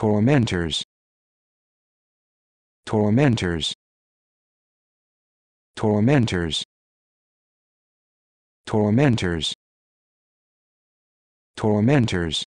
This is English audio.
tormentors tormentors tormentors tormentors tormentors